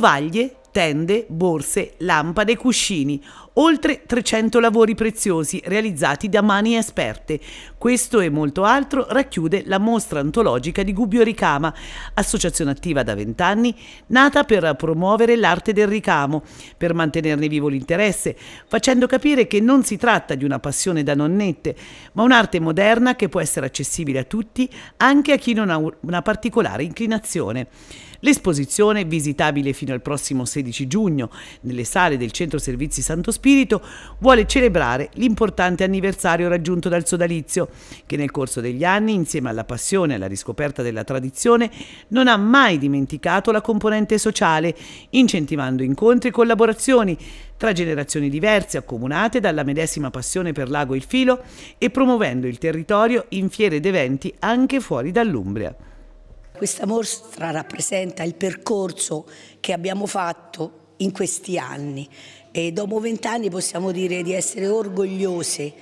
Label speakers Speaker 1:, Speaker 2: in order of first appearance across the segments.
Speaker 1: tovaglie tende, borse, lampade e cuscini, oltre 300 lavori preziosi realizzati da mani esperte. Questo e molto altro racchiude la mostra antologica di Gubbio Ricama, associazione attiva da vent'anni, nata per promuovere l'arte del ricamo, per mantenerne vivo l'interesse, facendo capire che non si tratta di una passione da nonnette, ma un'arte moderna che può essere accessibile a tutti, anche a chi non ha una particolare inclinazione. L'esposizione, visitabile fino al prossimo 16 13 giugno nelle sale del Centro Servizi Santo Spirito, vuole celebrare l'importante anniversario raggiunto dal sodalizio, che nel corso degli anni, insieme alla passione e alla riscoperta della tradizione, non ha mai dimenticato la componente sociale, incentivando incontri e collaborazioni tra generazioni diverse accomunate dalla medesima passione per l'ago e il filo e promuovendo il territorio in fiere ed eventi anche fuori dall'Umbria.
Speaker 2: Questa mostra rappresenta il percorso che abbiamo fatto in questi anni e dopo vent'anni possiamo dire di essere orgogliose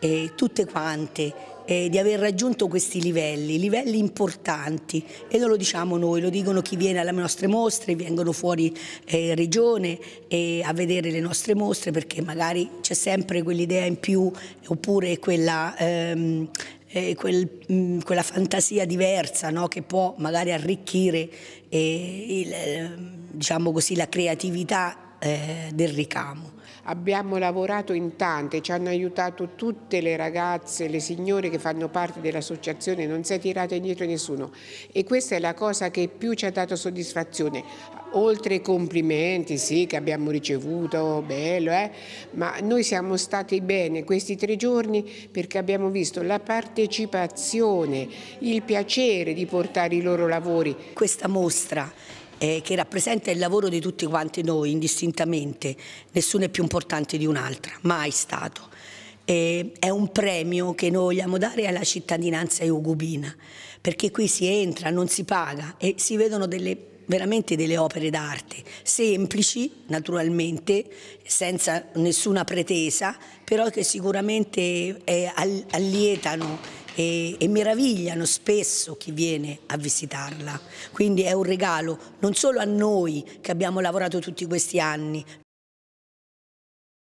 Speaker 2: eh, tutte quante eh, di aver raggiunto questi livelli, livelli importanti e non lo diciamo noi, lo dicono chi viene alle nostre mostre, vengono fuori eh, regione eh, a vedere le nostre mostre perché magari c'è sempre quell'idea in più oppure quella ehm, eh, quel, mh, mm, quella fantasia diversa no? che può magari arricchire eh, il, eh, diciamo così, la creatività eh, del ricamo. Abbiamo lavorato
Speaker 3: in tante, ci hanno aiutato tutte le ragazze, le signore che fanno parte dell'associazione, non si è tirata indietro nessuno e questa è la cosa che più ci ha dato soddisfazione oltre ai complimenti sì, che abbiamo ricevuto, bello, eh, ma noi siamo stati bene questi tre giorni perché abbiamo visto la partecipazione,
Speaker 2: il piacere di portare i loro lavori. Questa mostra eh, che rappresenta il lavoro di tutti quanti noi indistintamente, nessuno è più importante di un'altra, mai stato. Eh, è un premio che noi vogliamo dare alla cittadinanza iugubina, perché qui si entra, non si paga e si vedono delle veramente delle opere d'arte, semplici naturalmente, senza nessuna pretesa, però che sicuramente eh, allietano e, e, meravigliano spesso chi viene a visitarla. Quindi è un regalo non solo a noi che abbiamo lavorato tutti questi anni,